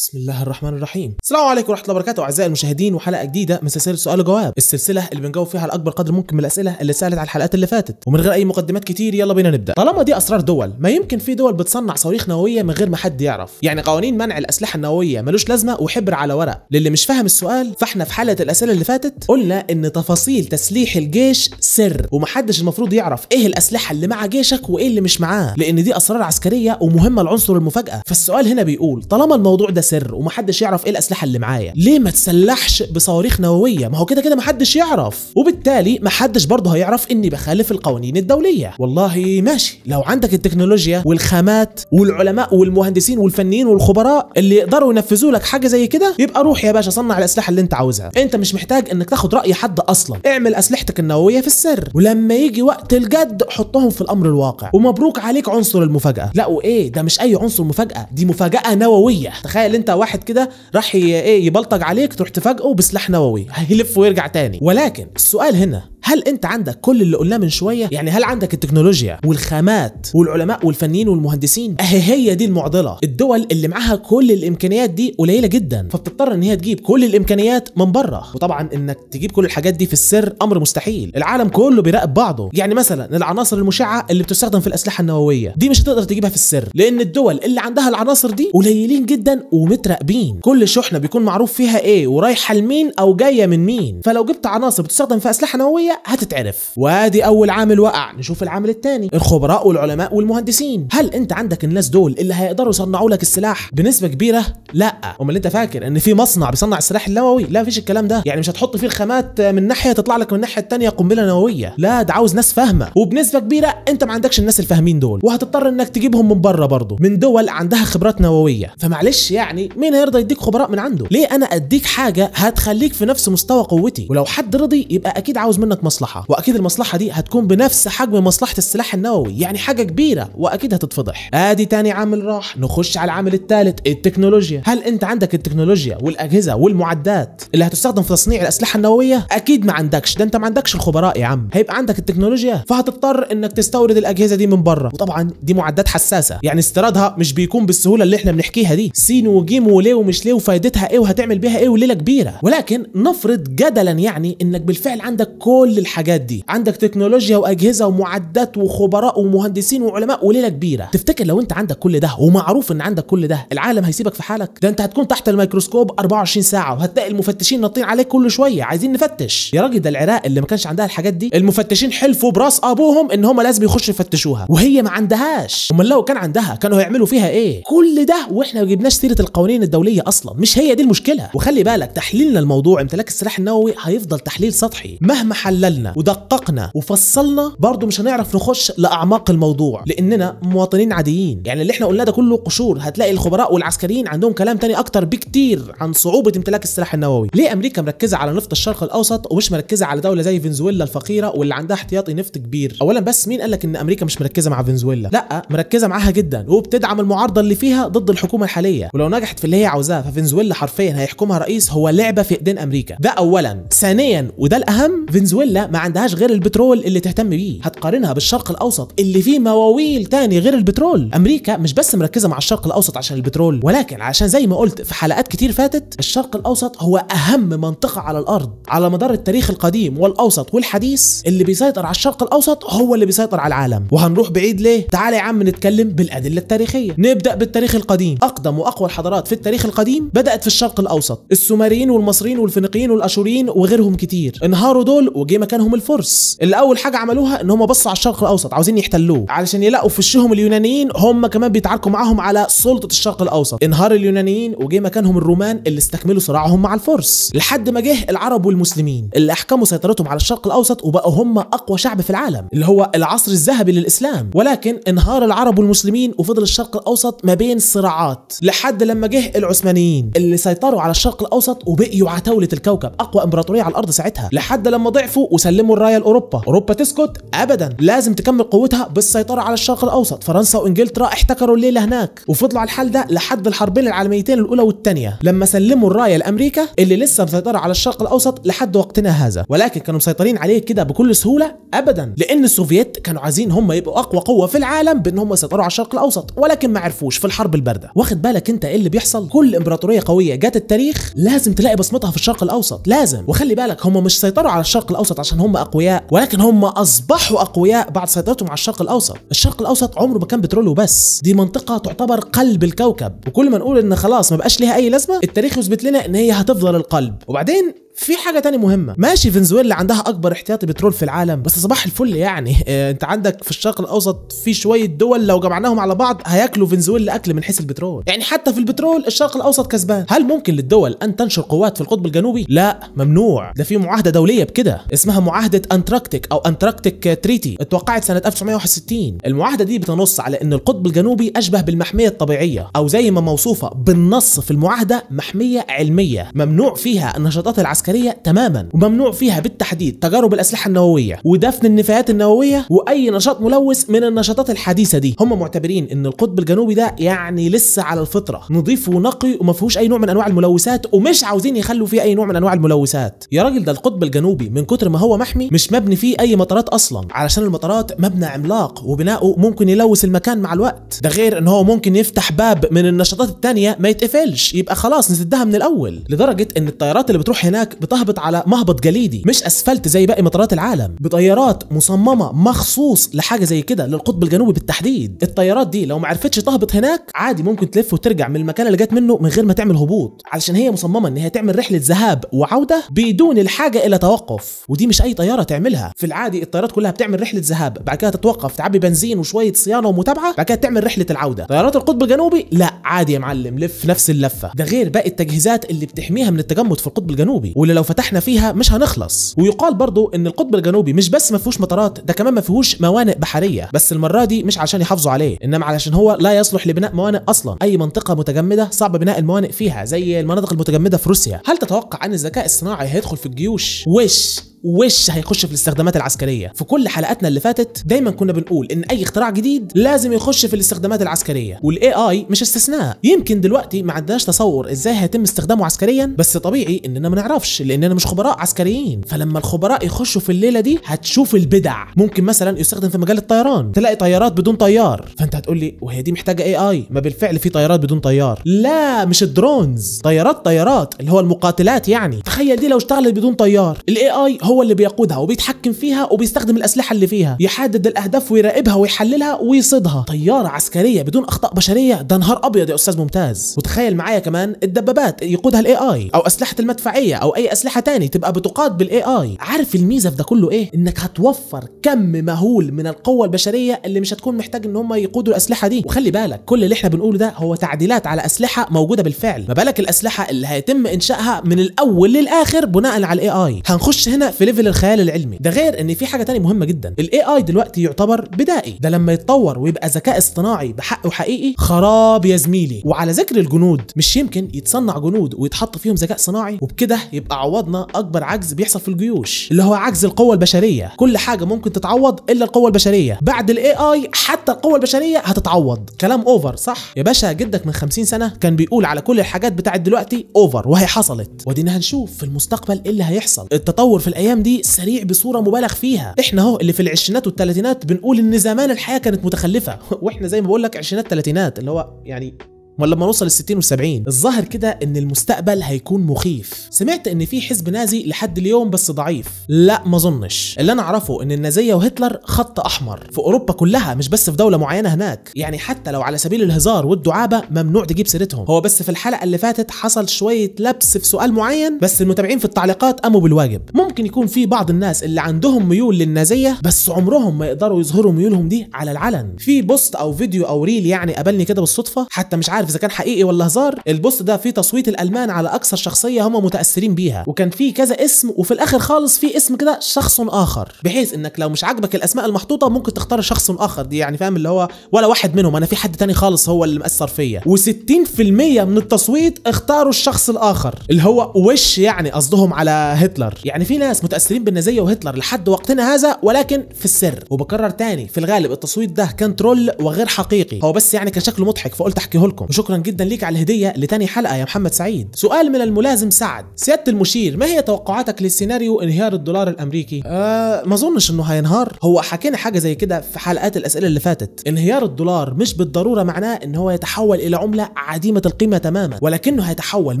بسم الله الرحمن الرحيم السلام عليكم ورحمه الله وبركاته اعزائي المشاهدين وحلقه جديده من سلسله سؤال وجواب السلسله اللي بنجاوب فيها على اكبر قدر ممكن من الاسئله اللي سالت على الحلقات اللي فاتت ومن غير اي مقدمات كتير يلا بينا نبدا طالما دي اسرار دول ما يمكن في دول بتصنع صواريخ نوويه من غير ما حد يعرف يعني قوانين منع الاسلحه النوويه ملوش لازمه وحبر على ورق للي مش فاهم السؤال فاحنا في حلقه الاسئله اللي فاتت قلنا ان تفاصيل تسليح الجيش سر ومحدش المفروض يعرف ايه الاسلحه اللي مع جيشك وايه اللي مش معاه لان دي اسرار عسكريه ومهمه العنصر المفاجاه فالسؤال هنا بيقول طالما الموضوع ده سر ومحدش يعرف ايه الاسلحه اللي معايا ليه ما تسلحش بصواريخ نوويه ما هو كده كده محدش يعرف وبالتالي محدش برضه هيعرف اني بخالف القوانين الدوليه والله ماشي لو عندك التكنولوجيا والخامات والعلماء والمهندسين والفنيين والخبراء اللي يقدروا ينفذوا لك حاجه زي كده يبقى روح يا باشا صنع الاسلحه اللي انت عاوزها انت مش محتاج انك تاخد راي حد اصلا اعمل اسلحتك النوويه في السر ولما يجي وقت الجد حطهم في الامر الواقع ومبروك عليك عنصر المفاجاه لا وايه ده مش اي عنصر مفاجاه دي مفاجاه نوويه تخيل انت واحد كده راح ايه يبلطج عليك تروح تفاجئه بسلاح نووي هيلف ويرجع تاني ولكن السؤال هنا هل انت عندك كل اللي قلناه من شويه يعني هل عندك التكنولوجيا والخامات والعلماء والفنيين والمهندسين اهي هي دي المعضله الدول اللي معاها كل الامكانيات دي قليله جدا فبتضطر ان هي تجيب كل الامكانيات من بره وطبعا انك تجيب كل الحاجات دي في السر امر مستحيل العالم كله بيراقب بعضه يعني مثلا العناصر المشعه اللي بتستخدم في الاسلحه النوويه دي مش هتقدر تجيبها في السر لان الدول اللي عندها العناصر دي قليلين جدا ومتراقبين كل شحنه بيكون معروف فيها ايه ورايحه لمين او جايه من مين فلو جبت عناصر بتستخدم في اسلحه نوويه هتتعرف وادي اول عامل وقع نشوف العامل الثاني الخبراء والعلماء والمهندسين هل انت عندك الناس دول اللي هيقدروا يصنعوا لك السلاح بنسبه كبيره لا امال انت فاكر ان في مصنع بيصنع السلاح النووي لا مفيش الكلام ده يعني مش هتحط فيه الخامات من ناحيه تطلع لك من الناحيه الثانيه قنبله نوويه لا ده عاوز ناس فاهمه وبنسبه كبيره انت ما عندكش الناس الفاهمين دول وهتضطر انك تجيبهم من بره برضه من دول عندها خبرات نوويه فمعلش يعني مين هيرضى يديك خبراء من عنده ليه انا اديك حاجه هتخليك في نفس مستوى قوتي ولو حد رضي يبقى اكيد عاوز منك لك مصلحه واكيد المصلحه دي هتكون بنفس حجم مصلحه السلاح النووي يعني حاجه كبيره واكيد هتتفضح ادي تاني عامل راح نخش على العامل الثالث التكنولوجيا هل انت عندك التكنولوجيا والاجهزه والمعدات اللي هتستخدم في تصنيع الاسلحه النوويه اكيد ما عندكش ده انت ما عندكش الخبراء يا عم هيبقى عندك التكنولوجيا فهتضطر انك تستورد الاجهزه دي من بره وطبعا دي معدات حساسه يعني استيرادها مش بيكون بالسهوله اللي احنا بنحكيها دي سين وجيم وليه ومش ليه وفائدتها ايه وهتعمل بيها ايه وليله كبيره ولكن نفرض جدلا يعني انك بالفعل عندك كل كل الحاجات دي عندك تكنولوجيا واجهزه ومعدات وخبراء ومهندسين وعلماء وليله كبيره تفتكر لو انت عندك كل ده ومعروف ان عندك كل ده العالم هيسيبك في حالك ده انت هتكون تحت الميكروسكوب 24 ساعه وهتلاقي المفتشين ناطين عليك كل شويه عايزين نفتش يا راجل ده العراق اللي ما كانش عندها الحاجات دي المفتشين حلفوا براس ابوهم ان هم لازم يخشوا يفتشوها وهي ما عندهاش امال لو كان عندها كانوا هيعملوا فيها ايه كل ده واحنا ما جبناش سيره القوانين الدوليه اصلا مش هي دي المشكله وخلي بالك تحليلنا الموضوع امتلاك السلاح النووي هيفضل تحليل سطحي مهما حل حللنا ودققنا وفصلنا برضه مش هنعرف نخش لاعماق الموضوع لاننا مواطنين عاديين يعني اللي احنا قلناه ده كله قشور هتلاقي الخبراء والعسكريين عندهم كلام تاني اكتر بكتير عن صعوبه امتلاك السلاح النووي ليه امريكا مركزه على نفط الشرق الاوسط ومش مركزه على دوله زي فنزويلا الفقيره واللي عندها احتياطي نفط كبير اولا بس مين قال لك ان امريكا مش مركزه مع فنزويلا لا مركزه معاها جدا وبتدعم المعارضه اللي فيها ضد الحكومه الحاليه ولو نجحت في اللي هي عاوزاه ففنزويلا حرفيا هيحكمها رئيس هو لعبه في ايدين امريكا ده اولا ثانيا وده الاهم فنزويلا فنزويلا ما عندهاش غير البترول اللي تهتم بيه هتقارنها بالشرق الاوسط اللي فيه مواويل تاني غير البترول امريكا مش بس مركزه مع الشرق الاوسط عشان البترول ولكن عشان زي ما قلت في حلقات كتير فاتت الشرق الاوسط هو اهم منطقه على الارض على مدار التاريخ القديم والاوسط والحديث اللي بيسيطر على الشرق الاوسط هو اللي بيسيطر على العالم وهنروح بعيد ليه تعالى يا عم نتكلم بالادله التاريخيه نبدا بالتاريخ القديم اقدم واقوى الحضارات في التاريخ القديم بدات في الشرق الاوسط السومريين والمصريين والفينيقيين والاشوريين وغيرهم كتير انهاروا دول وجي مكانهم الفرس اللي اول حاجه عملوها ان هم بصوا على الشرق الاوسط عاوزين يحتلوه علشان يلاقوا في وشهم اليونانيين هم كمان بيتعاركوا معاهم على سلطه الشرق الاوسط انهار اليونانيين وجه مكانهم الرومان اللي استكملوا صراعهم مع الفرس لحد ما جه العرب والمسلمين اللي احكموا سيطرتهم على الشرق الاوسط وبقوا هم اقوى شعب في العالم اللي هو العصر الذهبي للاسلام ولكن انهار العرب والمسلمين وفضل الشرق الاوسط ما بين صراعات لحد لما جه العثمانيين اللي سيطروا على الشرق الاوسط وبقيوا عتاوله الكوكب اقوى امبراطوريه على الارض ساعتها لحد لما ضعفوا وسلموا الرايه لاوروبا اوروبا تسكت ابدا لازم تكمل قوتها بالسيطره على الشرق الاوسط فرنسا وانجلترا احتكروا الليله هناك وفضلوا على الحال ده لحد الحربين العالميتين الاولى والثانيه لما سلموا الرايه لامريكا اللي لسه مسيطره على الشرق الاوسط لحد وقتنا هذا ولكن كانوا مسيطرين عليه كده بكل سهوله ابدا لان السوفييت كانوا عايزين هم يبقوا اقوى قوه في العالم بان هم يسيطروا على الشرق الاوسط ولكن ما عرفوش في الحرب البارده واخد بالك انت ايه اللي بيحصل كل امبراطوريه قويه جت التاريخ لازم تلاقي بصمتها في الشرق الاوسط لازم وخلي بالك هم مش سيطروا على الشرق الاوسط عشان هم أقوياء ولكن هم أصبحوا أقوياء بعد سيطرتهم على الشرق الأوسط الشرق الأوسط عمره ما كان بترول وبس دي منطقة تعتبر قلب الكوكب وكل ما نقول إن خلاص ما بقاش ليها أي لازمة التاريخ يثبت لنا إن هي هتفضل القلب وبعدين في حاجه تانية مهمه ماشي فنزويلا عندها اكبر احتياطي بترول في العالم بس صباح الفل يعني اه انت عندك في الشرق الاوسط في شويه دول لو جمعناهم على بعض هياكلوا فنزويلا اكل من حيث البترول يعني حتى في البترول الشرق الاوسط كسبان هل ممكن للدول ان تنشر قوات في القطب الجنوبي لا ممنوع ده في معاهده دوليه بكده اسمها معاهده انتاركتيك او انتاركتيك تريتي اتوقعت سنه 1961 المعاهده دي بتنص على ان القطب الجنوبي اشبه بالمحميه الطبيعيه او زي ما موصوفه بالنص في المعاهده محميه علميه ممنوع فيها النشاطات العسكريه العسكريه تماما وممنوع فيها بالتحديد تجارب الاسلحه النوويه ودفن النفايات النوويه واي نشاط ملوث من النشاطات الحديثه دي هم معتبرين ان القطب الجنوبي ده يعني لسه على الفطره نظيف ونقي وما فيهوش اي نوع من انواع الملوثات ومش عاوزين يخلوا فيه اي نوع من انواع الملوثات يا راجل ده القطب الجنوبي من كتر ما هو محمي مش مبني فيه اي مطارات اصلا علشان المطارات مبنى عملاق وبناؤه ممكن يلوث المكان مع الوقت ده غير ان هو ممكن يفتح باب من النشاطات التانية ما يتقفلش يبقى خلاص نسدها من الاول لدرجه ان الطيارات اللي بتروح هناك لك بتهبط على مهبط جليدي مش اسفلت زي باقي مطارات العالم بطيارات مصممه مخصوص لحاجه زي كده للقطب الجنوبي بالتحديد الطيارات دي لو ما عرفتش تهبط هناك عادي ممكن تلف وترجع من المكان اللي جت منه من غير ما تعمل هبوط علشان هي مصممه ان هي تعمل رحله ذهاب وعوده بدون الحاجه الى توقف ودي مش اي طياره تعملها في العادي الطيارات كلها بتعمل رحله ذهاب بعد كده تتوقف تعبي بنزين وشويه صيانه ومتابعه بعد كده تعمل رحله العوده طيارات القطب الجنوبي لا عادي يا معلم لف نفس اللفه ده غير باقي التجهيزات اللي بتحميها من التجمد في القطب الجنوبي واللي لو فتحنا فيها مش هنخلص ويقال برضو ان القطب الجنوبي مش بس ما فيهوش مطارات ده كمان ما فيهوش موانئ بحريه بس المره دي مش عشان يحافظوا عليه انما علشان هو لا يصلح لبناء موانئ اصلا اي منطقه متجمده صعب بناء الموانئ فيها زي المناطق المتجمده في روسيا هل تتوقع ان الذكاء الصناعي هيدخل في الجيوش وش وش هيخش في الاستخدامات العسكريه في كل حلقاتنا اللي فاتت دايما كنا بنقول ان اي اختراع جديد لازم يخش في الاستخدامات العسكريه والاي اي مش استثناء يمكن دلوقتي ما عندناش تصور ازاي هيتم استخدامه عسكريا بس طبيعي اننا ما نعرفش لاننا مش خبراء عسكريين فلما الخبراء يخشوا في الليله دي هتشوف البدع ممكن مثلا يستخدم في مجال الطيران تلاقي طيارات بدون طيار فانت هتقول لي وهي دي محتاجه اي اي ما بالفعل في طيارات بدون طيار لا مش الدرونز طيارات طيارات اللي هو المقاتلات يعني تخيل دي لو اشتغلت بدون طيار الاي اي هو اللي بيقودها وبيتحكم فيها وبيستخدم الاسلحه اللي فيها يحدد الاهداف ويراقبها ويحللها ويصيدها طياره عسكريه بدون اخطاء بشريه ده نهار ابيض يا استاذ ممتاز وتخيل معايا كمان الدبابات يقودها الاي اي او اسلحه المدفعيه او اي اسلحه تاني تبقى بتقاد بالاي اي عارف الميزه في ده كله ايه انك هتوفر كم مهول من القوه البشريه اللي مش هتكون محتاج ان هم يقودوا الاسلحه دي وخلي بالك كل اللي احنا بنقوله ده هو تعديلات على اسلحه موجوده بالفعل ما بالك الاسلحه اللي هيتم انشائها من الاول للاخر بناء على الاي اي هنخش هنا في ليفل الخيال العلمي ده غير ان في حاجه تانية مهمه جدا الاي اي دلوقتي يعتبر بدائي ده لما يتطور ويبقى ذكاء اصطناعي بحقه حقيقي خراب يا زميلي وعلى ذكر الجنود مش يمكن يتصنع جنود ويتحط فيهم ذكاء صناعي وبكده يبقى عوضنا اكبر عجز بيحصل في الجيوش اللي هو عجز القوه البشريه كل حاجه ممكن تتعوض الا القوه البشريه بعد الاي اي حتى القوه البشريه هتتعوض كلام اوفر صح يا باشا جدك من 50 سنه كان بيقول على كل الحاجات بتاعت دلوقتي اوفر وهي حصلت ودينا هنشوف في المستقبل ايه اللي هيحصل التطور في الايام الايام دي سريع بصوره مبالغ فيها احنا اهو اللي في العشرينات والثلاثينات بنقول ان زمان الحياه كانت متخلفه واحنا زي ما بقول لك عشرينات ثلاثينات اللي هو يعني ولما نوصل ال 60 و 70 الظاهر كده ان المستقبل هيكون مخيف سمعت ان في حزب نازي لحد اليوم بس ضعيف لا ما اظنش اللي انا اعرفه ان النازيه وهتلر خط احمر في اوروبا كلها مش بس في دوله معينه هناك يعني حتى لو على سبيل الهزار والدعابه ممنوع تجيب سيرتهم هو بس في الحلقه اللي فاتت حصل شويه لبس في سؤال معين بس المتابعين في التعليقات قاموا بالواجب ممكن يكون في بعض الناس اللي عندهم ميول للنازيه بس عمرهم ما يقدروا يظهروا ميولهم دي على العلن في بوست او فيديو او ريل يعني قابلني كده بالصدفه حتى مش عارف اذا كان حقيقي ولا هزار البوست ده فيه تصويت الالمان على اكثر شخصيه هم متاثرين بيها وكان فيه كذا اسم وفي الاخر خالص في اسم كده شخص اخر بحيث انك لو مش عاجبك الاسماء المحطوطه ممكن تختار شخص اخر دي يعني فاهم اللي هو ولا واحد منهم انا في حد تاني خالص هو اللي مأثر فيا و60% من التصويت اختاروا الشخص الاخر اللي هو وش يعني قصدهم على هتلر يعني في ناس متاثرين بالنازيه وهتلر لحد وقتنا هذا ولكن في السر وبكرر تاني في الغالب التصويت ده كان ترول وغير حقيقي هو بس يعني كان شكله مضحك فقلت احكيه لكم وشكرا جدا ليك على الهديه لتاني حلقه يا محمد سعيد سؤال من الملازم سعد سياده المشير ما هي توقعاتك للسيناريو انهيار الدولار الامريكي أه ما اظنش انه هينهار هو حكينا حاجه زي كده في حلقات الاسئله اللي فاتت انهيار الدولار مش بالضروره معناه ان هو يتحول الى عمله عديمه القيمه تماما ولكنه هيتحول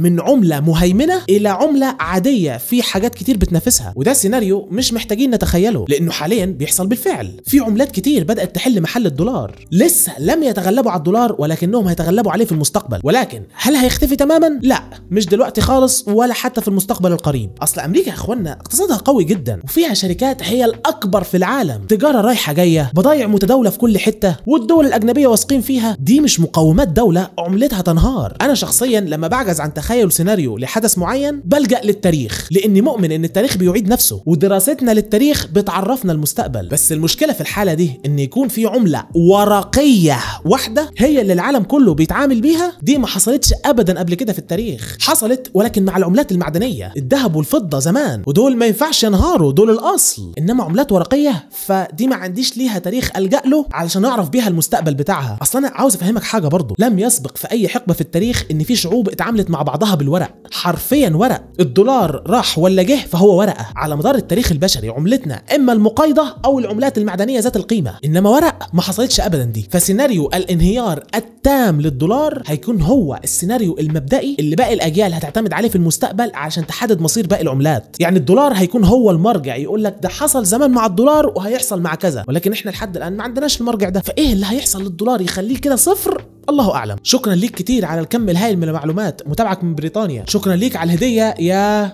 من عمله مهيمنه الى عمله عاديه في حاجات كتير بتنافسها وده سيناريو مش محتاجين نتخيله لانه حاليا بيحصل بالفعل في عملات كتير بدات تحل محل الدولار لسه لم يتغلبوا على الدولار ولكنهم هيتغلبوا عليه عليه في المستقبل ولكن هل هيختفي تماما لا مش دلوقتي خالص ولا حتى في المستقبل القريب اصل امريكا يا اخوانا اقتصادها قوي جدا وفيها شركات هي الاكبر في العالم تجاره رايحه جايه بضايع متداوله في كل حته والدول الاجنبيه واثقين فيها دي مش مقومات دوله عملتها تنهار انا شخصيا لما بعجز عن تخيل سيناريو لحدث معين بلجا للتاريخ لاني مؤمن ان التاريخ بيعيد نفسه ودراستنا للتاريخ بتعرفنا المستقبل بس المشكله في الحاله دي ان يكون في عمله ورقيه واحده هي اللي العالم كله بيتعامل نتعامل بيها دي ما حصلتش ابدا قبل كده في التاريخ حصلت ولكن مع العملات المعدنيه الذهب والفضه زمان ودول ما ينفعش ينهاروا دول الاصل انما عملات ورقيه فدي ما عنديش ليها تاريخ الجا له علشان اعرف بيها المستقبل بتاعها اصل انا عاوز افهمك حاجه برضه لم يسبق في اي حقبه في التاريخ ان في شعوب اتعاملت مع بعضها بالورق حرفيا ورق الدولار راح ولا جه فهو ورقه على مدار التاريخ البشري عملتنا اما المقايضه او العملات المعدنيه ذات القيمه انما ورق ما حصلتش ابدا دي فسيناريو الانهيار التام للدولار القرار هيكون هو السيناريو المبدئي اللي باقي الاجيال هتعتمد عليه في المستقبل عشان تحدد مصير باقي العملات يعني الدولار هيكون هو المرجع يقول لك ده حصل زمان مع الدولار وهيحصل مع كذا ولكن احنا لحد الان ما عندناش المرجع ده فايه اللي هيحصل للدولار يخليه كده صفر الله اعلم شكرا ليك كتير على الكم الهائل من المعلومات متابعك من بريطانيا شكرا ليك على الهديه يا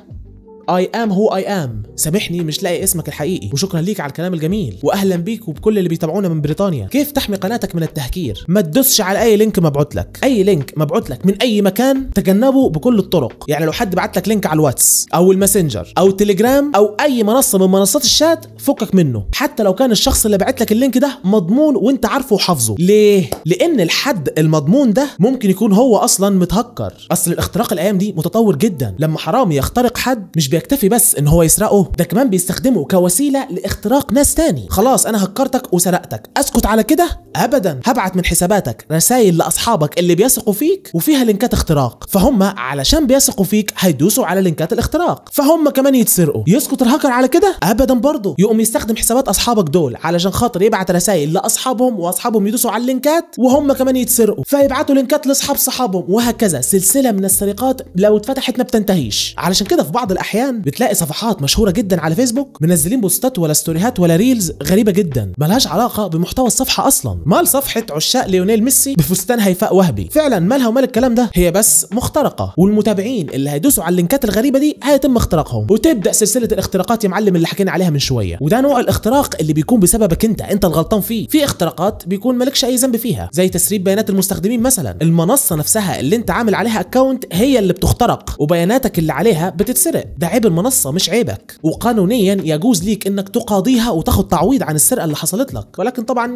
اي ام هو اي ام سامحني مش لاقي اسمك الحقيقي وشكرا ليك على الكلام الجميل واهلا بيك وبكل اللي بيتابعونا من بريطانيا كيف تحمي قناتك من التهكير ما تدوسش على اي لينك مبعوت لك اي لينك مبعوت لك من اي مكان تجنبه بكل الطرق يعني لو حد بعت لك لينك على الواتس او الماسنجر او التليجرام او اي منصه من منصات الشات فكك منه حتى لو كان الشخص اللي بعت لك اللينك ده مضمون وانت عارفه وحافظه ليه لان الحد المضمون ده ممكن يكون هو اصلا متهكر اصل الاختراق الايام دي متطور جدا لما حرامي يخترق حد مش بيكتفي بس ان هو يسرقه ده كمان بيستخدمه كوسيله لاختراق ناس تاني خلاص انا هكرتك وسرقتك اسكت على كده ابدا هبعت من حساباتك رسائل لاصحابك اللي بيثقوا فيك وفيها لينكات اختراق فهم علشان بيثقوا فيك هيدوسوا على لينكات الاختراق فهم كمان يتسرقوا يسكت الهاكر على كده ابدا برضه يقوم يستخدم حسابات اصحابك دول علشان خاطر يبعت رسائل لاصحابهم واصحابهم يدوسوا على اللينكات وهم كمان يتسرقوا فيبعتوا لينكات لاصحاب صحابهم وهكذا سلسله من السرقات لو اتفتحت ما بتنتهيش علشان كده في بعض الاحيان الايام بتلاقي صفحات مشهوره جدا على فيسبوك منزلين بوستات ولا ستوريهات ولا ريلز غريبه جدا ملهاش علاقه بمحتوى الصفحه اصلا مال صفحه عشاق ليونيل ميسي بفستان هيفاء وهبي فعلا مالها ومال الكلام ده هي بس مخترقه والمتابعين اللي هيدوسوا على اللينكات الغريبه دي هيتم اختراقهم وتبدا سلسله الاختراقات يا معلم اللي حكينا عليها من شويه وده نوع الاختراق اللي بيكون بسببك انت انت الغلطان فيه في اختراقات بيكون مالكش اي ذنب فيها زي تسريب بيانات المستخدمين مثلا المنصه نفسها اللي انت عامل عليها اكونت هي اللي بتخترق وبياناتك اللي عليها بتتسرق ده عيب المنصه مش عيبك وقانونيا يجوز ليك انك تقاضيها وتاخد تعويض عن السرقه اللي حصلت لك ولكن طبعا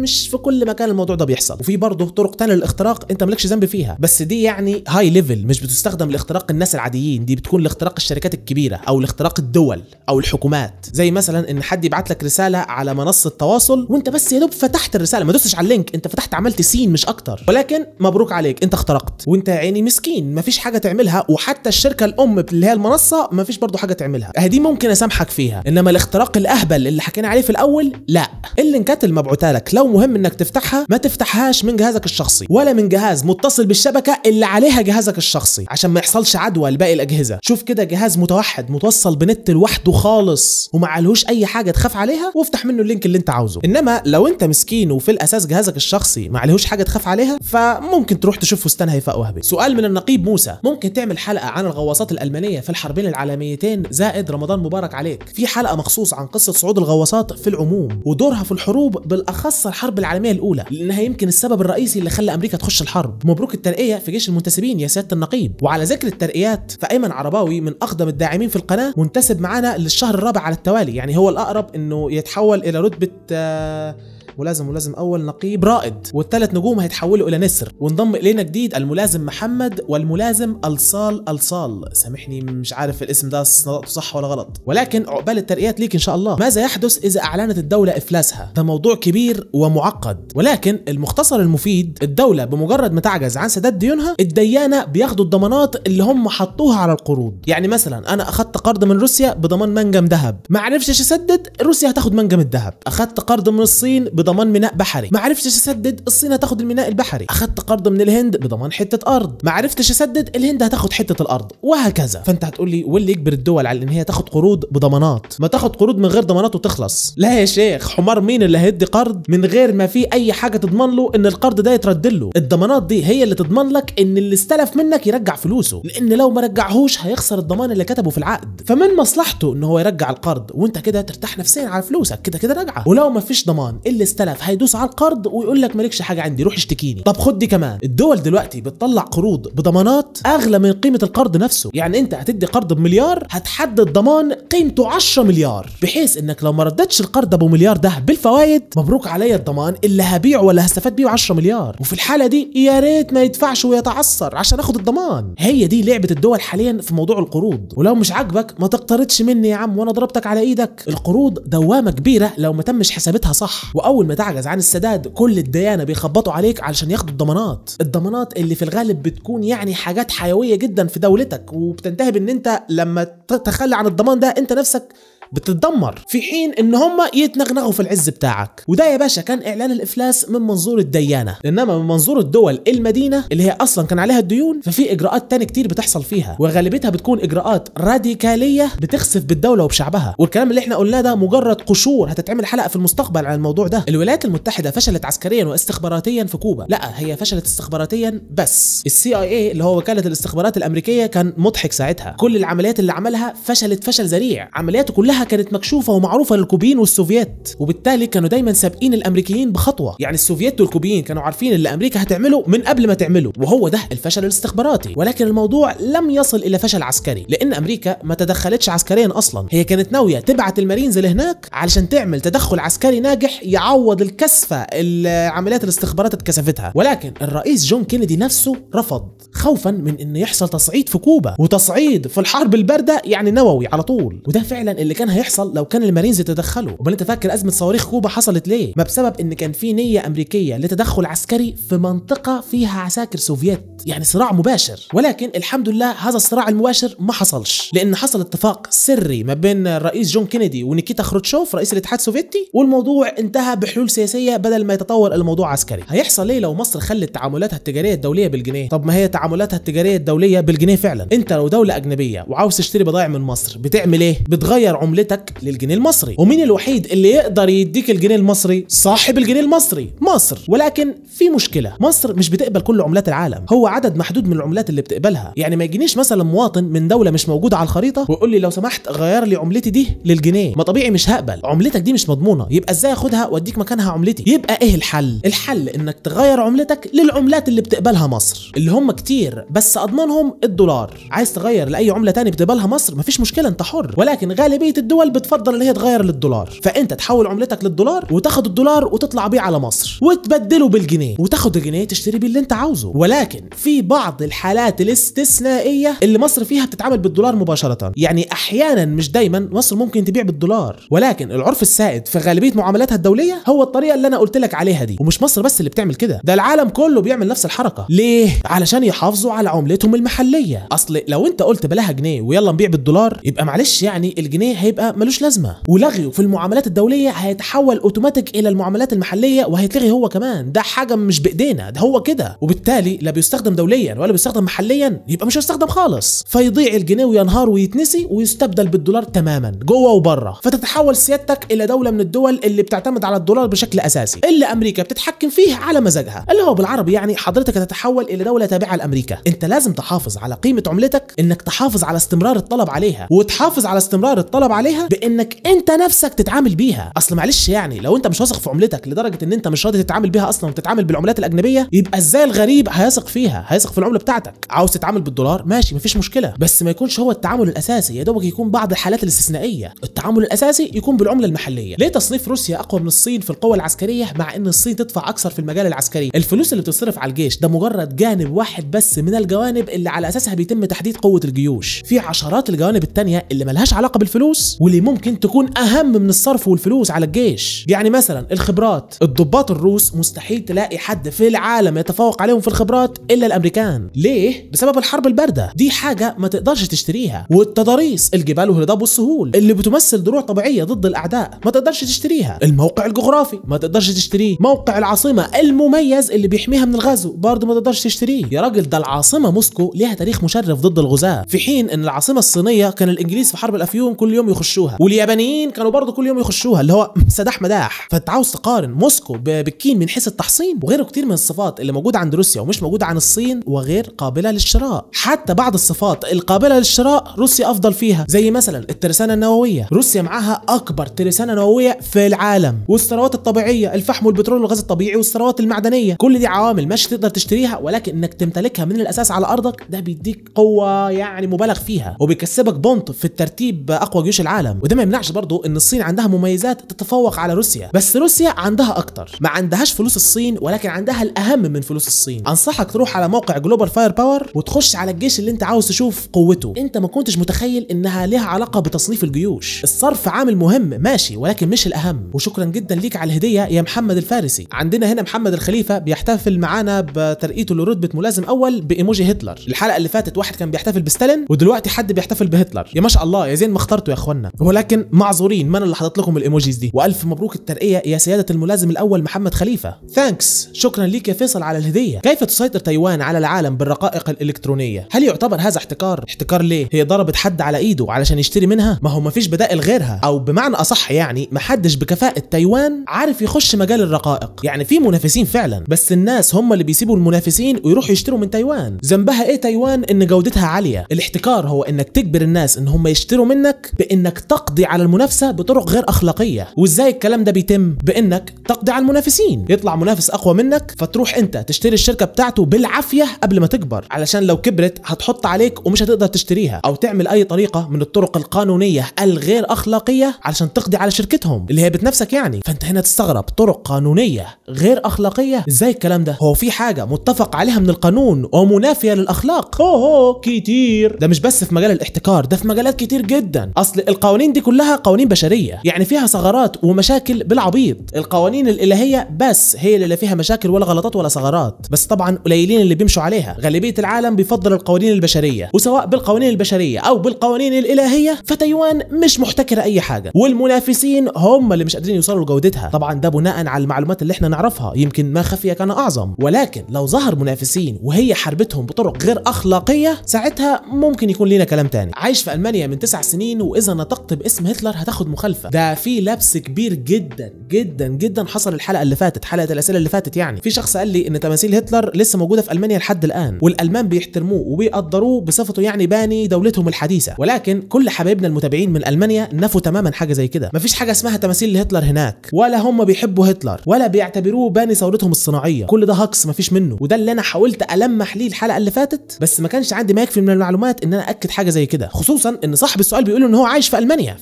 مش في كل مكان الموضوع ده بيحصل وفي برضه طرق تانية للاختراق انت مالكش ذنب فيها بس دي يعني هاي ليفل مش بتستخدم لاختراق الناس العاديين دي بتكون لاختراق الشركات الكبيره او لاختراق الدول او الحكومات زي مثلا ان حد يبعت لك رساله على منصه تواصل وانت بس يا دوب فتحت الرساله ما دوستش على اللينك انت فتحت عملت سين مش اكتر ولكن مبروك عليك انت اخترقت وانت يا عيني مسكين مفيش حاجه تعملها وحتى الشركه الام اللي هي المنصه الخاصه ما فيش برضه حاجه تعملها اه دي ممكن اسامحك فيها انما الاختراق الاهبل اللي حكينا عليه في الاول لا اللينكات المبعوثه لك لو مهم انك تفتحها ما تفتحهاش من جهازك الشخصي ولا من جهاز متصل بالشبكه اللي عليها جهازك الشخصي عشان ما يحصلش عدوى لباقي الاجهزه شوف كده جهاز متوحد متوصل بنت لوحده خالص وما عليهوش اي حاجه تخاف عليها وافتح منه اللينك اللي انت عاوزه انما لو انت مسكين وفي الاساس جهازك الشخصي ما عليهوش حاجه تخاف عليها فممكن تروح تشوف فستان هيفاء وهبي سؤال من النقيب موسى ممكن تعمل حلقه عن الغواصات الالمانيه في الحرب بين العالميتين زائد رمضان مبارك عليك في حلقه مخصوص عن قصه صعود الغواصات في العموم ودورها في الحروب بالاخص الحرب العالميه الاولى لانها يمكن السبب الرئيسي اللي خلى امريكا تخش الحرب مبروك الترقيه في جيش المنتسبين يا سياده النقيب وعلى ذكر الترقيات فايمن عرباوي من اقدم الداعمين في القناه منتسب معانا للشهر الرابع على التوالي يعني هو الاقرب انه يتحول الى رتبه آه ولازم ملازم اول نقيب رائد والثلاث نجوم هيتحولوا الى نسر وانضم الينا جديد الملازم محمد والملازم الصال الصال سامحني مش عارف الاسم ده نطقته صح ولا غلط ولكن عقبال الترقيات ليك ان شاء الله ماذا يحدث اذا اعلنت الدوله افلاسها ده موضوع كبير ومعقد ولكن المختصر المفيد الدوله بمجرد ما تعجز عن سداد ديونها الديانه بياخدوا الضمانات اللي هم حطوها على القروض يعني مثلا انا اخدت قرض من روسيا بضمان منجم ذهب ما عرفتش اسدد روسيا هتاخد منجم الذهب اخدت قرض من الصين بضمان بضمان ميناء بحري ما عرفتش اسدد الصين هتاخد الميناء البحري اخدت قرض من الهند بضمان حته ارض ما عرفتش اسدد الهند هتاخد حته الارض وهكذا فانت هتقول لي واللي يجبر الدول على ان هي تاخد قروض بضمانات ما تاخد قروض من غير ضمانات وتخلص لا يا شيخ حمار مين اللي هيدي قرض من غير ما في اي حاجه تضمن له ان القرض ده يترد له الضمانات دي هي اللي تضمن لك ان اللي استلف منك يرجع فلوسه لان لو ما رجعهوش هيخسر الضمان اللي كتبه في العقد فمن مصلحته ان هو يرجع القرض وانت كده ترتاح نفسيا على فلوسك كده كده راجعه ولو ما فيش ضمان اللي 5000 هيدوس على القرض ويقول لك مالكش حاجه عندي روح اشتكيني طب خد دي كمان الدول دلوقتي بتطلع قروض بضمانات اغلى من قيمه القرض نفسه يعني انت هتدي قرض بمليار هتحدد ضمان قيمته 10 مليار بحيث انك لو ما ردتش القرض ابو مليار ده بالفوائد مبروك عليا الضمان اللي هبيعه ولا هستفاد بيه 10 مليار وفي الحاله دي يا ريت ما يدفعش ويتعثر عشان اخد الضمان هي دي لعبه الدول حاليا في موضوع القروض ولو مش عاجبك ما تقترضش مني يا عم وانا ضربتك على ايدك القروض دوامه كبيره لو ما تمش حسابتها صح واول تعجز عن السداد كل الديانه بيخبطوا عليك علشان ياخدوا الضمانات الضمانات اللي في الغالب بتكون يعني حاجات حيويه جدا في دولتك وبتنتهي بان انت لما تتخلى عن الضمان ده انت نفسك بتتدمر في حين ان هم يتنغنغوا في العز بتاعك وده يا باشا كان اعلان الافلاس من منظور الديانه انما من منظور الدول المدينه اللي هي اصلا كان عليها الديون ففي اجراءات تاني كتير بتحصل فيها وغالبيتها بتكون اجراءات راديكاليه بتخسف بالدوله وبشعبها والكلام اللي احنا قلناه ده مجرد قشور هتتعمل حلقه في المستقبل عن الموضوع ده الولايات المتحده فشلت عسكريا واستخباراتيا في كوبا لا هي فشلت استخباراتيا بس السي اي اي اللي هو وكاله الاستخبارات الامريكيه كان مضحك ساعتها كل العمليات اللي عملها فشلت فشل ذريع عملياته كلها كلها كانت مكشوفه ومعروفه للكوبيين والسوفيات وبالتالي كانوا دايما سابقين الامريكيين بخطوه يعني السوفييت والكوبيين كانوا عارفين اللي امريكا هتعمله من قبل ما تعمله وهو ده الفشل الاستخباراتي ولكن الموضوع لم يصل الى فشل عسكري لان امريكا ما تدخلتش عسكريا اصلا هي كانت ناويه تبعت المارينز لهناك علشان تعمل تدخل عسكري ناجح يعوض الكثفه اللي عمليات الاستخبارات اتكسفتها ولكن الرئيس جون كينيدي نفسه رفض خوفا من انه يحصل تصعيد في كوبا وتصعيد في الحرب البارده يعني نووي على طول وده فعلا اللي كان هيحصل لو كان المارينز تدخلوا امال انت فاكر ازمه صواريخ كوبا حصلت ليه ما بسبب ان كان في نيه امريكيه لتدخل عسكري في منطقه فيها عساكر سوفيت يعني صراع مباشر ولكن الحمد لله هذا الصراع المباشر ما حصلش لان حصل اتفاق سري ما بين الرئيس جون كينيدي ونيكيتا خروتشوف رئيس الاتحاد السوفيتي والموضوع انتهى بحلول سياسيه بدل ما يتطور الموضوع عسكري هيحصل ايه لو مصر خلت تعاملاتها التجاريه الدوليه بالجنيه طب ما هي تعاملاتها التجاريه الدوليه بالجنيه فعلا انت لو دوله اجنبيه وعاوز تشتري بضائع من مصر بتعمل ايه بتغير عملتك للجنيه المصري ومين الوحيد اللي يقدر يديك الجنيه المصري صاحب الجنيه المصري مصر ولكن في مشكله مصر مش بتقبل كل عملات العالم هو عدد محدود من العملات اللي بتقبلها يعني ما يجينيش مثلا مواطن من دوله مش موجوده على الخريطه ويقول لي لو سمحت غير لي عملتي دي للجنيه ما طبيعي مش هقبل عملتك دي مش مضمونه يبقى ازاي اخدها واديك مكانها عملتي يبقى ايه الحل الحل انك تغير عملتك للعملات اللي بتقبلها مصر اللي هم كتير كتير بس اضمنهم الدولار عايز تغير لاي عمله تاني بتقبلها مصر مفيش مشكله انت حر ولكن غالبيه الدول بتفضل ان هي تغير للدولار فانت تحول عملتك للدولار وتاخد الدولار وتطلع بيه على مصر وتبدله بالجنيه وتاخد الجنيه تشتري بيه اللي انت عاوزه ولكن في بعض الحالات الاستثنائيه اللي مصر فيها بتتعامل بالدولار مباشره يعني احيانا مش دايما مصر ممكن تبيع بالدولار ولكن العرف السائد في غالبيه معاملاتها الدوليه هو الطريقه اللي انا قلت لك عليها دي ومش مصر بس اللي بتعمل كده ده العالم كله بيعمل نفس الحركه ليه علشان يح يحافظوا على عملتهم المحليه اصل لو انت قلت بلاها جنيه ويلا نبيع بالدولار يبقى معلش يعني الجنيه هيبقى ملوش لازمه ولغيه في المعاملات الدوليه هيتحول اوتوماتيك الى المعاملات المحليه وهيتلغي هو كمان ده حاجه مش بايدينا ده هو كده وبالتالي لا بيستخدم دوليا ولا بيستخدم محليا يبقى مش هيستخدم خالص فيضيع الجنيه وينهار ويتنسي ويستبدل بالدولار تماما جوه وبره فتتحول سيادتك الى دوله من الدول اللي بتعتمد على الدولار بشكل اساسي اللي امريكا بتتحكم فيه على مزاجها اللي هو بالعربي يعني حضرتك تتحول الى دوله تابعه لامريكا امريكا انت لازم تحافظ على قيمه عملتك انك تحافظ على استمرار الطلب عليها وتحافظ على استمرار الطلب عليها بانك انت نفسك تتعامل بيها اصل معلش يعني لو انت مش واثق في عملتك لدرجه ان انت مش راضي تتعامل بيها اصلا وتتعامل بالعملات الاجنبيه يبقى ازاي الغريب هيثق فيها هيثق في العمله بتاعتك عاوز تتعامل بالدولار ماشي مفيش مشكله بس ما يكونش هو التعامل الاساسي يا دوبك يكون بعض الحالات الاستثنائيه التعامل الاساسي يكون بالعمله المحليه ليه تصنيف روسيا اقوى من الصين في القوه العسكريه مع ان الصين تدفع اكثر في المجال العسكري الفلوس اللي بتصرف على الجيش ده مجرد جانب واحد بس من الجوانب اللي على اساسها بيتم تحديد قوه الجيوش في عشرات الجوانب الثانيه اللي ملهاش علاقه بالفلوس واللي ممكن تكون اهم من الصرف والفلوس على الجيش يعني مثلا الخبرات الضباط الروس مستحيل تلاقي حد في العالم يتفوق عليهم في الخبرات الا الامريكان ليه بسبب الحرب البارده دي حاجه ما تقدرش تشتريها والتضاريس الجبال والهضاب والسهول اللي بتمثل دروع طبيعيه ضد الاعداء ما تقدرش تشتريها الموقع الجغرافي ما تقدرش تشتريه موقع العاصمه المميز اللي بيحميها من الغزو برضه ما تقدرش تشتريه يا راجل ده العاصمة موسكو ليها تاريخ مشرف ضد الغزاة في حين ان العاصمة الصينية كان الانجليز في حرب الافيون كل يوم يخشوها واليابانيين كانوا برضه كل يوم يخشوها اللي هو سداح مداح فانت عاوز تقارن موسكو ببكين من حيث التحصين وغيره كتير من الصفات اللي موجودة عند روسيا ومش موجودة عن الصين وغير قابلة للشراء حتى بعض الصفات القابلة للشراء روسيا افضل فيها زي مثلا الترسانة النووية روسيا معاها اكبر ترسانة نووية في العالم والثروات الطبيعية الفحم والبترول والغاز الطبيعي والثروات المعدنية كل دي عوامل مش تقدر تشتريها ولكن انك تمتلكها تمسكها من الاساس على ارضك ده بيديك قوه يعني مبالغ فيها وبيكسبك بونت في الترتيب اقوى جيوش العالم وده ما يمنعش برضه ان الصين عندها مميزات تتفوق على روسيا بس روسيا عندها اكتر ما عندهاش فلوس الصين ولكن عندها الاهم من فلوس الصين انصحك تروح على موقع جلوبال فاير باور وتخش على الجيش اللي انت عاوز تشوف قوته انت ما كنتش متخيل انها ليها علاقه بتصنيف الجيوش الصرف عامل مهم ماشي ولكن مش الاهم وشكرا جدا ليك على الهديه يا محمد الفارسي عندنا هنا محمد الخليفه بيحتفل معانا بترقيته لرتبه ملازم اول الاول بايموجي هتلر الحلقه اللي فاتت واحد كان بيحتفل بستالين ودلوقتي حد بيحتفل بهتلر يا ما شاء الله يا زين ما اخترتوا يا اخوانا ولكن معذورين من اللي حاطط لكم الايموجيز دي والف مبروك الترقيه يا سياده الملازم الاول محمد خليفه ثانكس شكرا ليك يا فيصل على الهديه كيف تسيطر تايوان على العالم بالرقائق الالكترونيه هل يعتبر هذا احتكار احتكار ليه هي ضربت حد على ايده علشان يشتري منها ما هو مفيش بدائل غيرها او بمعنى اصح يعني محدش بكفاءه تايوان عارف يخش مجال الرقائق يعني في منافسين فعلا بس الناس هم اللي بيسيبوا المنافسين ويروحوا يشتروا من من تايوان ذنبها ايه تايوان ان جودتها عاليه الاحتكار هو انك تجبر الناس ان هم يشتروا منك بانك تقضي على المنافسه بطرق غير اخلاقيه وازاي الكلام ده بيتم بانك تقضي على المنافسين يطلع منافس اقوى منك فتروح انت تشتري الشركه بتاعته بالعافيه قبل ما تكبر علشان لو كبرت هتحط عليك ومش هتقدر تشتريها او تعمل اي طريقه من الطرق القانونيه الغير اخلاقيه علشان تقضي على شركتهم اللي هي بتنافسك يعني فانت هنا تستغرب طرق قانونيه غير اخلاقيه ازاي الكلام ده هو في حاجه متفق عليها من القانون قانون ومنافيه للاخلاق اوه كتير ده مش بس في مجال الاحتكار ده في مجالات كتير جدا اصل القوانين دي كلها قوانين بشريه يعني فيها ثغرات ومشاكل بالعبيط القوانين الالهيه بس هي اللي لا فيها مشاكل ولا غلطات ولا ثغرات بس طبعا قليلين اللي بيمشوا عليها غالبيه العالم بيفضل القوانين البشريه وسواء بالقوانين البشريه او بالقوانين الالهيه فتايوان مش محتكره اي حاجه والمنافسين هم اللي مش قادرين يوصلوا لجودتها طبعا ده بناء على المعلومات اللي احنا نعرفها يمكن ما خفي كان اعظم ولكن لو ظهر منافسين وهي هي حاربتهم بطرق غير اخلاقيه ساعتها ممكن يكون لينا كلام تاني عايش في المانيا من تسع سنين واذا نطقت باسم هتلر هتاخد مخالفه ده في لبس كبير جدا جدا جدا حصل الحلقه اللي فاتت حلقه الاسئله اللي فاتت يعني في شخص قال لي ان تماثيل هتلر لسه موجوده في المانيا لحد الان والالمان بيحترموه وبيقدروه بصفته يعني باني دولتهم الحديثه ولكن كل حبايبنا المتابعين من المانيا نفوا تماما حاجه زي كده مفيش حاجه اسمها تماثيل لهتلر هناك ولا هم بيحبوا هتلر ولا بيعتبروه باني ثورتهم الصناعيه كل ده هكس مفيش منه وده اللي انا حاولت الم لمح ليه الحلقه اللي فاتت بس ما كانش عندي ما يكفي من المعلومات ان انا اكد حاجه زي كده خصوصا ان صاحب السؤال بيقول ان هو عايش في المانيا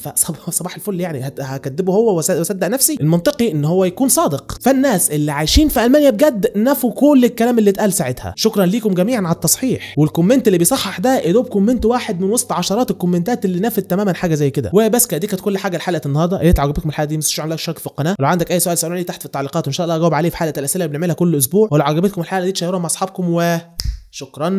فصباح الفل يعني هكدبه هو واصدق نفسي المنطقي ان هو يكون صادق فالناس اللي عايشين في المانيا بجد نفوا كل الكلام اللي اتقال ساعتها شكرا ليكم جميعا على التصحيح والكومنت اللي بيصحح ده يا دوب كومنت واحد من وسط عشرات الكومنتات اللي نفت تماما حاجه زي كده وبس كده دي كانت كل حاجه لحلقه النهارده يا ريت عجبتكم الحلقه دي ما تنسوش اعمل لايك في القناه لو عندك اي سؤال سالوني تحت في التعليقات وان شاء الله اجاوب عليه في حلقه الاسئله اللي بنعملها كل اسبوع ولو عجبتكم الحلقه دي تشيروها مع اصحابكم و شكرا